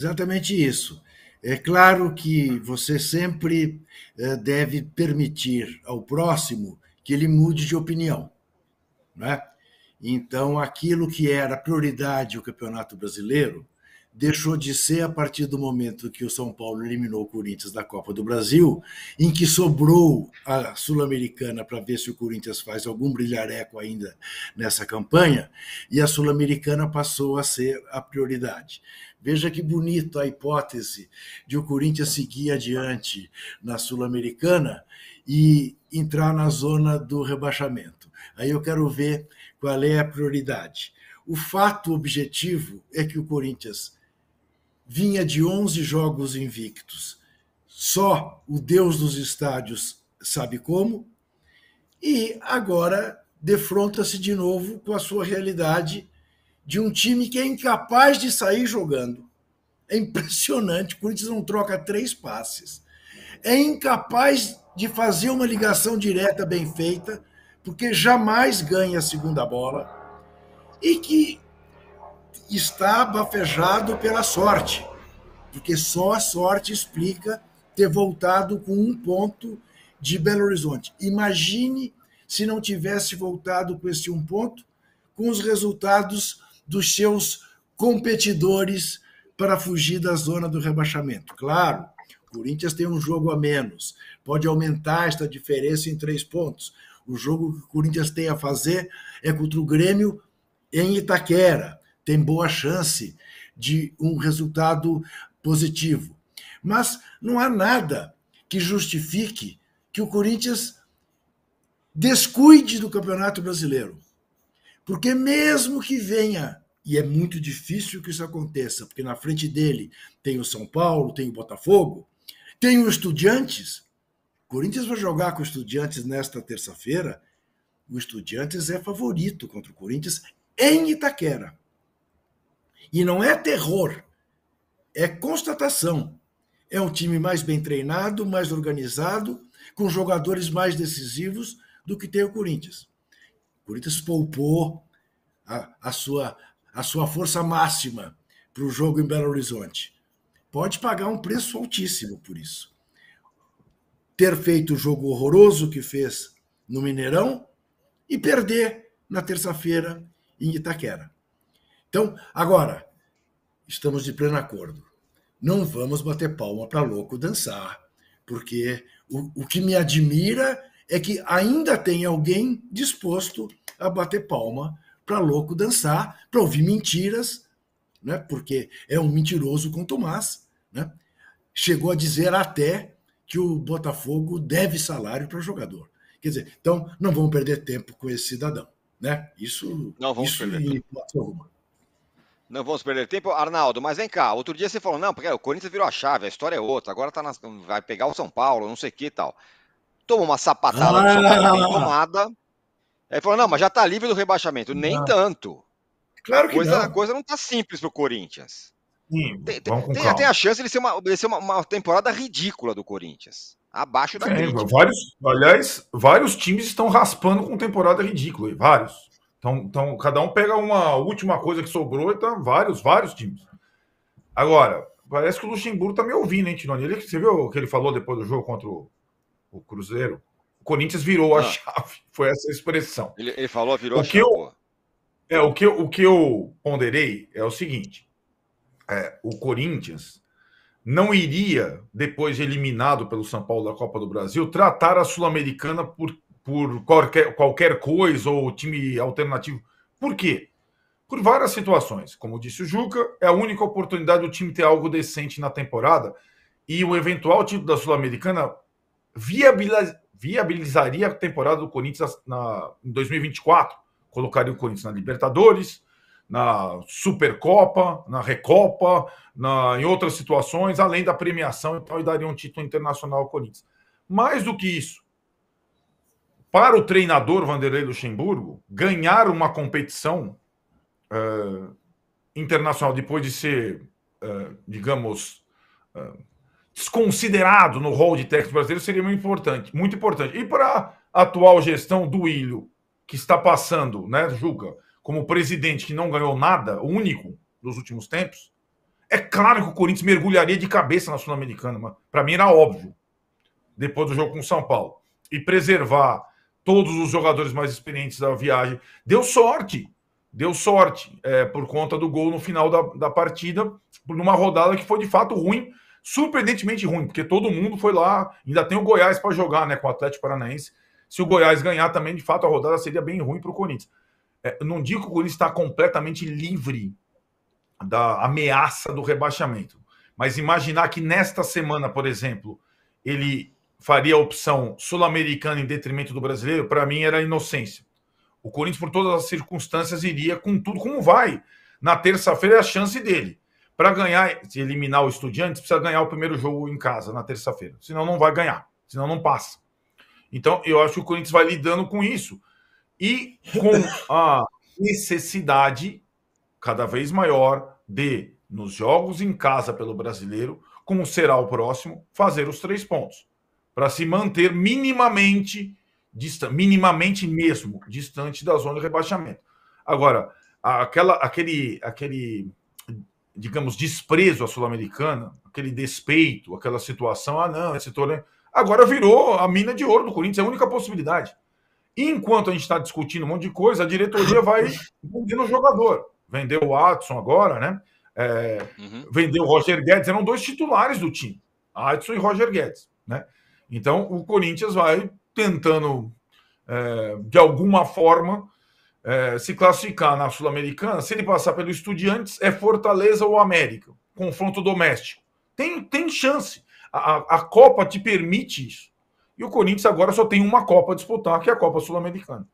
Exatamente isso. É claro que você sempre eh, deve permitir ao próximo que ele mude de opinião. Né? Então, aquilo que era prioridade o Campeonato Brasileiro, deixou de ser a partir do momento que o São Paulo eliminou o Corinthians da Copa do Brasil, em que sobrou a Sul-Americana para ver se o Corinthians faz algum brilhareco ainda nessa campanha, e a Sul-Americana passou a ser a prioridade. Veja que bonito a hipótese de o Corinthians seguir adiante na Sul-Americana e entrar na zona do rebaixamento. Aí eu quero ver qual é a prioridade. O fato objetivo é que o Corinthians vinha de 11 jogos invictos. Só o Deus dos estádios sabe como. E agora defronta-se de novo com a sua realidade de um time que é incapaz de sair jogando. É impressionante. O Corinthians não troca três passes. É incapaz de fazer uma ligação direta bem feita, porque jamais ganha a segunda bola. E que está bafejado pela sorte, porque só a sorte explica ter voltado com um ponto de Belo Horizonte. Imagine se não tivesse voltado com esse um ponto, com os resultados dos seus competidores para fugir da zona do rebaixamento. Claro, o Corinthians tem um jogo a menos, pode aumentar esta diferença em três pontos. O jogo que o Corinthians tem a fazer é contra o Grêmio em Itaquera tem boa chance de um resultado positivo. Mas não há nada que justifique que o Corinthians descuide do Campeonato Brasileiro. Porque mesmo que venha, e é muito difícil que isso aconteça, porque na frente dele tem o São Paulo, tem o Botafogo, tem o Estudiantes. O Corinthians vai jogar com o Estudiantes nesta terça-feira. O Estudiantes é favorito contra o Corinthians em Itaquera. E não é terror, é constatação. É um time mais bem treinado, mais organizado, com jogadores mais decisivos do que tem o Corinthians. O Corinthians poupou a, a sua, a sua força máxima para o jogo em Belo Horizonte. Pode pagar um preço altíssimo por isso. Ter feito o jogo horroroso que fez no Mineirão e perder na terça-feira em Itaquera. Então, agora, estamos de pleno acordo. Não vamos bater palma para louco dançar, porque o, o que me admira é que ainda tem alguém disposto a bater palma para louco dançar, para ouvir mentiras, né? porque é um mentiroso com Tomás. Né? Chegou a dizer até que o Botafogo deve salário para jogador. Quer dizer, então não vamos perder tempo com esse cidadão. Né? Isso não vamos isso perder não vamos perder tempo. Arnaldo, mas vem cá, outro dia você falou, não, porque o Corinthians virou a chave, a história é outra, agora tá vai pegar o São Paulo, não sei o que e tal. Toma uma sapatada ah, do São Paulo tá ah. tomada. Aí falou, não, mas já tá livre do rebaixamento. Não. Nem tanto. Claro que coisa, não. A coisa não tá simples pro Corinthians. Sim, tem, tem a chance de ser, uma, de ser uma, uma temporada ridícula do Corinthians. Abaixo da Sim, Vários, aliás, vários times estão raspando com temporada ridícula. Vários. Então, então, cada um pega uma última coisa que sobrou e tá vários, vários times. Agora, parece que o Luxemburgo tá me ouvindo, hein, Tinoni? Ele, você viu o que ele falou depois do jogo contra o, o Cruzeiro? O Corinthians virou a ah. chave. Foi essa a expressão. Ele, ele falou, virou o a chave. Eu, é, o, que eu, o que eu ponderei é o seguinte: é, o Corinthians não iria, depois de eliminado pelo São Paulo da Copa do Brasil, tratar a Sul-Americana por por qualquer, qualquer coisa ou time alternativo. Por quê? Por várias situações. Como disse o Juca, é a única oportunidade do time ter algo decente na temporada e o eventual título da Sul-Americana viabilizaria a temporada do Corinthians na, em 2024. Colocaria o Corinthians na Libertadores, na Supercopa, na Recopa, na, em outras situações, além da premiação e tal, e daria um título internacional ao Corinthians. Mais do que isso, para o treinador Vanderlei Luxemburgo ganhar uma competição uh, internacional depois de ser, uh, digamos, uh, desconsiderado no rol de técnico brasileiro seria muito importante, muito importante. E para a atual gestão do Ilho, que está passando, né, Juca, como presidente que não ganhou nada, o único dos últimos tempos, é claro que o Corinthians mergulharia de cabeça na Sul-Americana, mas para mim era óbvio, depois do jogo com o São Paulo. E preservar todos os jogadores mais experientes da viagem. Deu sorte, deu sorte é, por conta do gol no final da, da partida, numa rodada que foi de fato ruim, surpreendentemente ruim, porque todo mundo foi lá, ainda tem o Goiás para jogar né, com o Atlético Paranaense. Se o Goiás ganhar também, de fato, a rodada seria bem ruim para o Corinthians. É, não digo que o Corinthians está completamente livre da ameaça do rebaixamento, mas imaginar que nesta semana, por exemplo, ele faria a opção sul-americana em detrimento do brasileiro, para mim era inocência. O Corinthians, por todas as circunstâncias, iria com tudo como vai. Na terça-feira é a chance dele. Para ganhar, se eliminar o estudiante, precisa ganhar o primeiro jogo em casa na terça-feira. Senão não vai ganhar, senão não passa. Então eu acho que o Corinthians vai lidando com isso e com a necessidade cada vez maior de nos jogos em casa pelo brasileiro, como será o próximo, fazer os três pontos para se manter minimamente distante, minimamente mesmo distante da zona de rebaixamento. Agora, aquela, aquele, aquele, digamos, desprezo à Sul-Americana, aquele despeito, aquela situação, ah, não, esse torneio. Agora virou a mina de ouro do Corinthians, é a única possibilidade. Enquanto a gente está discutindo um monte de coisa, a diretoria vai vendendo o jogador. Vendeu o Watson agora, né? É, uhum. Vendeu o Roger Guedes, eram dois titulares do time, Adson e Roger Guedes, né? Então, o Corinthians vai tentando, é, de alguma forma, é, se classificar na Sul-Americana. Se ele passar pelo Estudiantes, é Fortaleza ou América. Confronto doméstico. Tem, tem chance. A, a Copa te permite isso. E o Corinthians agora só tem uma Copa a disputar, que é a Copa Sul-Americana.